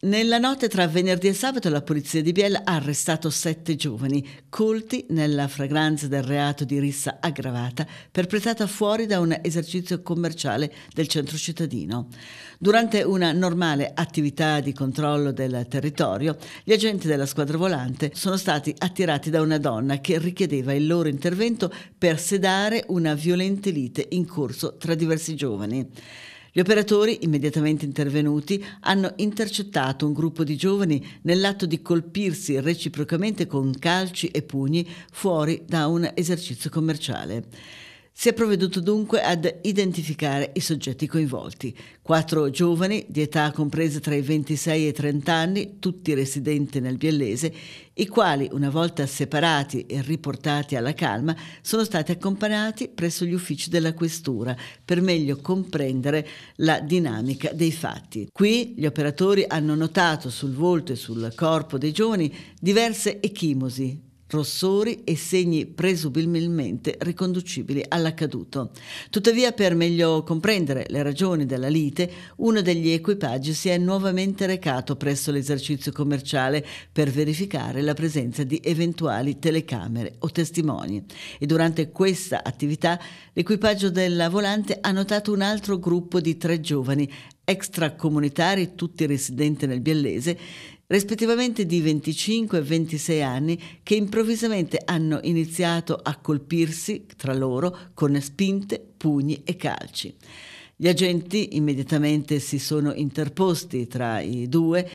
Nella notte tra venerdì e sabato la polizia di Biella ha arrestato sette giovani colti nella fragranza del reato di rissa aggravata perpetrata fuori da un esercizio commerciale del centro cittadino. Durante una normale attività di controllo del territorio, gli agenti della squadra volante sono stati attirati da una donna che richiedeva il loro intervento per sedare una violente lite in corso tra diversi giovani. Gli operatori, immediatamente intervenuti, hanno intercettato un gruppo di giovani nell'atto di colpirsi reciprocamente con calci e pugni fuori da un esercizio commerciale. Si è provveduto dunque ad identificare i soggetti coinvolti. Quattro giovani di età compresa tra i 26 e i 30 anni, tutti residenti nel Biellese, i quali, una volta separati e riportati alla calma, sono stati accompagnati presso gli uffici della Questura per meglio comprendere la dinamica dei fatti. Qui gli operatori hanno notato sul volto e sul corpo dei giovani diverse echimosi, rossori e segni presumibilmente riconducibili all'accaduto. Tuttavia, per meglio comprendere le ragioni della lite, uno degli equipaggi si è nuovamente recato presso l'esercizio commerciale per verificare la presenza di eventuali telecamere o testimoni. E durante questa attività l'equipaggio della volante ha notato un altro gruppo di tre giovani extracomunitari, tutti residenti nel Biellese, rispettivamente di 25 e 26 anni, che improvvisamente hanno iniziato a colpirsi tra loro con spinte, pugni e calci. Gli agenti immediatamente si sono interposti tra i due